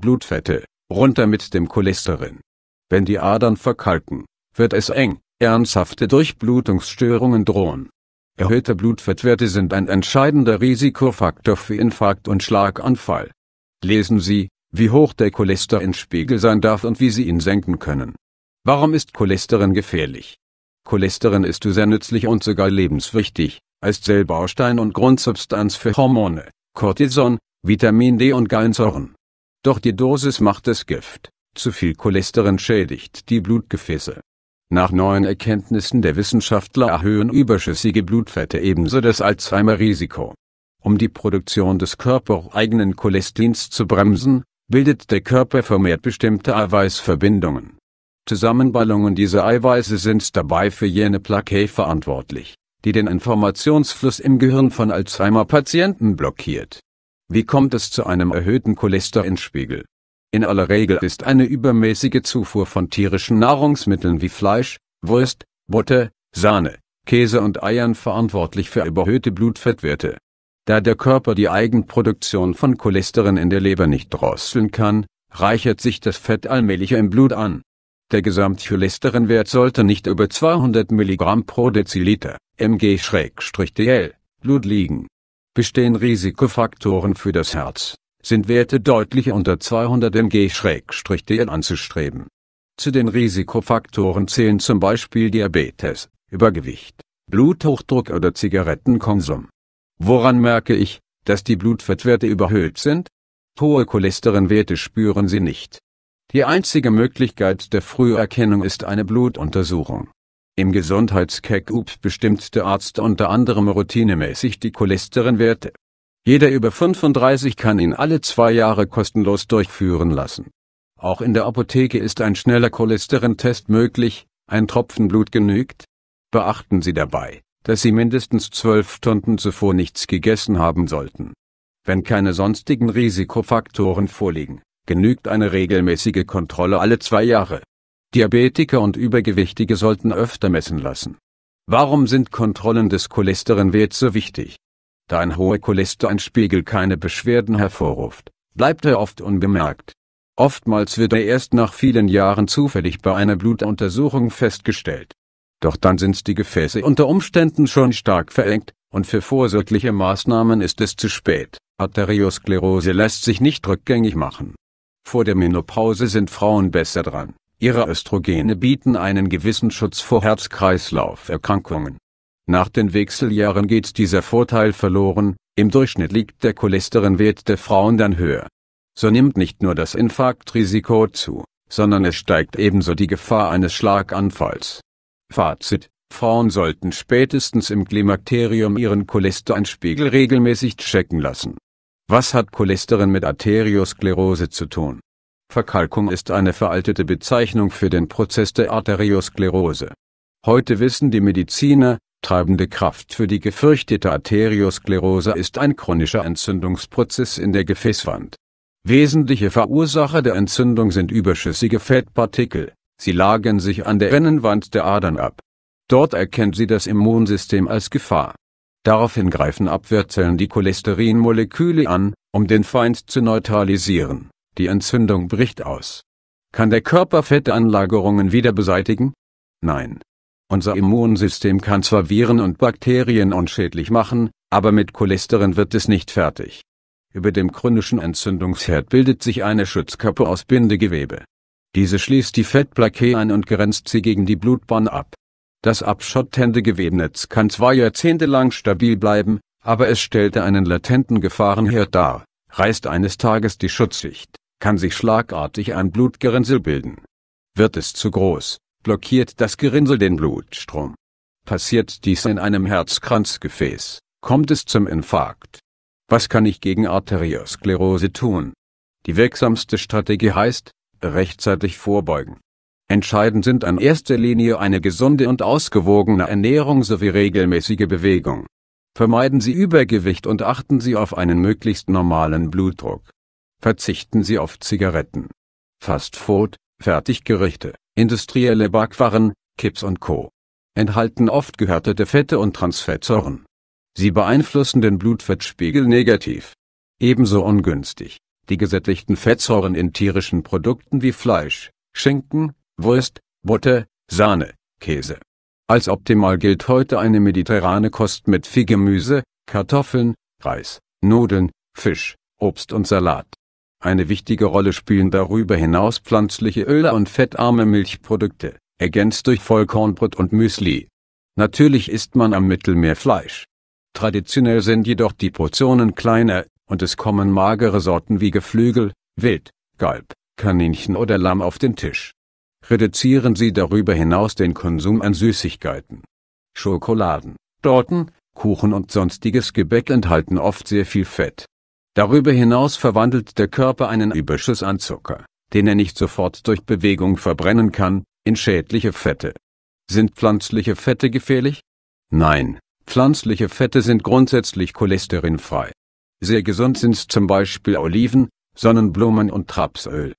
Blutfette, runter mit dem Cholesterin. Wenn die Adern verkalken, wird es eng, ernsthafte Durchblutungsstörungen drohen. Erhöhte Blutfettwerte sind ein entscheidender Risikofaktor für Infarkt und Schlaganfall. Lesen Sie, wie hoch der Cholesterinspiegel sein darf und wie Sie ihn senken können. Warum ist Cholesterin gefährlich? Cholesterin ist sehr nützlich und sogar lebenswichtig, als Zellbaustein und Grundsubstanz für Hormone, Cortison, Vitamin D und Gallensäuren. Doch die Dosis macht das Gift. Zu viel Cholesterin schädigt die Blutgefäße. Nach neuen Erkenntnissen der Wissenschaftler erhöhen überschüssige Blutfette ebenso das Alzheimer-Risiko. Um die Produktion des körpereigenen Cholesterins zu bremsen, bildet der Körper vermehrt bestimmte Eiweißverbindungen. Zusammenballungen dieser Eiweiße sind dabei für jene Plaque verantwortlich, die den Informationsfluss im Gehirn von Alzheimer-Patienten blockiert wie kommt es zu einem erhöhten Cholesterinspiegel? In aller Regel ist eine übermäßige Zufuhr von tierischen Nahrungsmitteln wie Fleisch, Wurst, Butter, Sahne, Käse und Eiern verantwortlich für überhöhte Blutfettwerte. Da der Körper die Eigenproduktion von Cholesterin in der Leber nicht drosseln kann, reichert sich das Fett allmählich im Blut an. Der Gesamtcholesterinwert sollte nicht über 200 mg pro Deziliter (mg/dl) Blut liegen Bestehen Risikofaktoren für das Herz, sind Werte deutlich unter 200 mg/dl anzustreben. Zu den Risikofaktoren zählen zum Beispiel Diabetes, Übergewicht, Bluthochdruck oder Zigarettenkonsum. Woran merke ich, dass die Blutfettwerte überhöht sind? Hohe Cholesterinwerte spüren Sie nicht. Die einzige Möglichkeit der Früherkennung ist eine Blutuntersuchung. Im Gesundheitscheckup bestimmt der Arzt unter anderem routinemäßig die Cholesterinwerte. Jeder über 35 kann ihn alle zwei Jahre kostenlos durchführen lassen. Auch in der Apotheke ist ein schneller Cholesterintest möglich, ein Tropfen Blut genügt. Beachten Sie dabei, dass Sie mindestens zwölf Stunden zuvor nichts gegessen haben sollten. Wenn keine sonstigen Risikofaktoren vorliegen, genügt eine regelmäßige Kontrolle alle zwei Jahre. Diabetiker und Übergewichtige sollten öfter messen lassen. Warum sind Kontrollen des Cholesterinwerts so wichtig? Da ein hoher Cholesterinspiegel keine Beschwerden hervorruft, bleibt er oft unbemerkt. Oftmals wird er erst nach vielen Jahren zufällig bei einer Blutuntersuchung festgestellt. Doch dann sind die Gefäße unter Umständen schon stark verengt, und für vorsorgliche Maßnahmen ist es zu spät. Arteriosklerose lässt sich nicht rückgängig machen. Vor der Menopause sind Frauen besser dran. Ihre Östrogene bieten einen gewissen Schutz vor Herz-Kreislauf-Erkrankungen. Nach den Wechseljahren geht dieser Vorteil verloren, im Durchschnitt liegt der Cholesterinwert der Frauen dann höher. So nimmt nicht nur das Infarktrisiko zu, sondern es steigt ebenso die Gefahr eines Schlaganfalls. Fazit Frauen sollten spätestens im Klimakterium ihren Cholesterinspiegel regelmäßig checken lassen. Was hat Cholesterin mit Arteriosklerose zu tun? Verkalkung ist eine veraltete Bezeichnung für den Prozess der Arteriosklerose. Heute wissen die Mediziner, treibende Kraft für die gefürchtete Arteriosklerose ist ein chronischer Entzündungsprozess in der Gefäßwand. Wesentliche Verursacher der Entzündung sind überschüssige Fettpartikel, sie lagern sich an der Innenwand der Adern ab. Dort erkennt sie das Immunsystem als Gefahr. Daraufhin greifen Abwehrzellen die Cholesterinmoleküle an, um den Feind zu neutralisieren. Die Entzündung bricht aus. Kann der Körper Fettanlagerungen wieder beseitigen? Nein. Unser Immunsystem kann zwar Viren und Bakterien unschädlich machen, aber mit Cholesterin wird es nicht fertig. Über dem chronischen Entzündungsherd bildet sich eine Schutzkappe aus Bindegewebe. Diese schließt die Fettplaque ein und grenzt sie gegen die Blutbahn ab. Das abschottende Gewebnetz kann zwar jahrzehntelang stabil bleiben, aber es stellte einen latenten Gefahrenherd dar, reißt eines Tages die Schutzschicht kann sich schlagartig ein Blutgerinnsel bilden. Wird es zu groß, blockiert das Gerinnsel den Blutstrom. Passiert dies in einem Herzkranzgefäß, kommt es zum Infarkt. Was kann ich gegen Arteriosklerose tun? Die wirksamste Strategie heißt, rechtzeitig vorbeugen. Entscheidend sind an erster Linie eine gesunde und ausgewogene Ernährung sowie regelmäßige Bewegung. Vermeiden Sie Übergewicht und achten Sie auf einen möglichst normalen Blutdruck verzichten sie auf Zigaretten. Fast Food, Fertiggerichte, industrielle Backwaren, Kips und Co. enthalten oft gehärtete Fette und Transfettsäuren. Sie beeinflussen den Blutfettspiegel negativ. Ebenso ungünstig, die gesättigten Fettsäuren in tierischen Produkten wie Fleisch, Schinken, Wurst, Butter, Sahne, Käse. Als optimal gilt heute eine mediterrane Kost mit viel Gemüse, Kartoffeln, Reis, Nudeln, Fisch, Obst und Salat. Eine wichtige Rolle spielen darüber hinaus pflanzliche Öle und fettarme Milchprodukte, ergänzt durch Vollkornbrot und Müsli. Natürlich isst man am Mittelmeer Fleisch. Traditionell sind jedoch die Portionen kleiner, und es kommen magere Sorten wie Geflügel, Wild, Galb, Kaninchen oder Lamm auf den Tisch. Reduzieren Sie darüber hinaus den Konsum an Süßigkeiten. Schokoladen, Torten, Kuchen und sonstiges Gebäck enthalten oft sehr viel Fett Darüber hinaus verwandelt der Körper einen Überschuss an Zucker, den er nicht sofort durch Bewegung verbrennen kann, in schädliche Fette. Sind pflanzliche Fette gefährlich? Nein, pflanzliche Fette sind grundsätzlich cholesterinfrei. Sehr gesund sind zum Beispiel Oliven, Sonnenblumen und Trapsöl.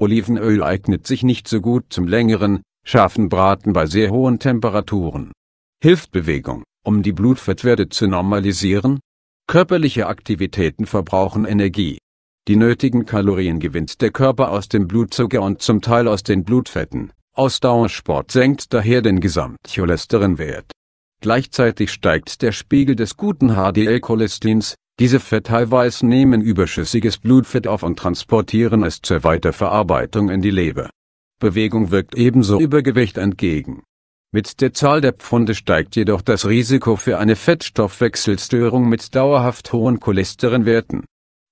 Olivenöl eignet sich nicht so gut zum längeren, scharfen Braten bei sehr hohen Temperaturen. Hilft Bewegung, um die Blutfettwerte zu normalisieren? Körperliche Aktivitäten verbrauchen Energie. Die nötigen Kalorien gewinnt der Körper aus dem Blutzucker und zum Teil aus den Blutfetten. Ausdauersport senkt daher den Gesamtcholesterinwert. Gleichzeitig steigt der Spiegel des guten HDL-Cholestins. Diese Fetteiweiß nehmen überschüssiges Blutfett auf und transportieren es zur Weiterverarbeitung in die Leber. Bewegung wirkt ebenso Übergewicht entgegen. Mit der Zahl der Pfunde steigt jedoch das Risiko für eine Fettstoffwechselstörung mit dauerhaft hohen Cholesterinwerten.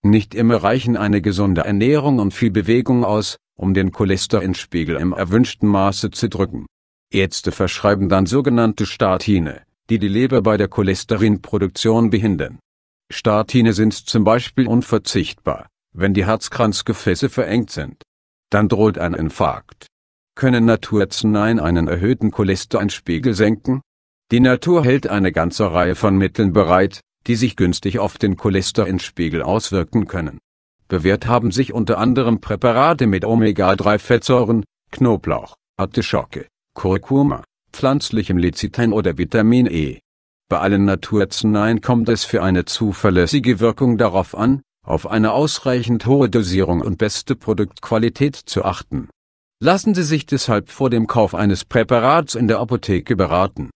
Nicht immer reichen eine gesunde Ernährung und viel Bewegung aus, um den Cholesterinspiegel im erwünschten Maße zu drücken. Ärzte verschreiben dann sogenannte Statine, die die Leber bei der Cholesterinproduktion behindern. Statine sind zum Beispiel unverzichtbar, wenn die Herzkranzgefäße verengt sind. Dann droht ein Infarkt können Naturarznei einen erhöhten Cholesterinspiegel senken? Die Natur hält eine ganze Reihe von Mitteln bereit, die sich günstig auf den Cholesterinspiegel auswirken können. Bewährt haben sich unter anderem Präparate mit Omega-3-Fettsäuren, Knoblauch, Artischocke, Kurkuma, pflanzlichem Lecithin oder Vitamin E. Bei allen Naturarzneien kommt es für eine zuverlässige Wirkung darauf an, auf eine ausreichend hohe Dosierung und beste Produktqualität zu achten. Lassen Sie sich deshalb vor dem Kauf eines Präparats in der Apotheke beraten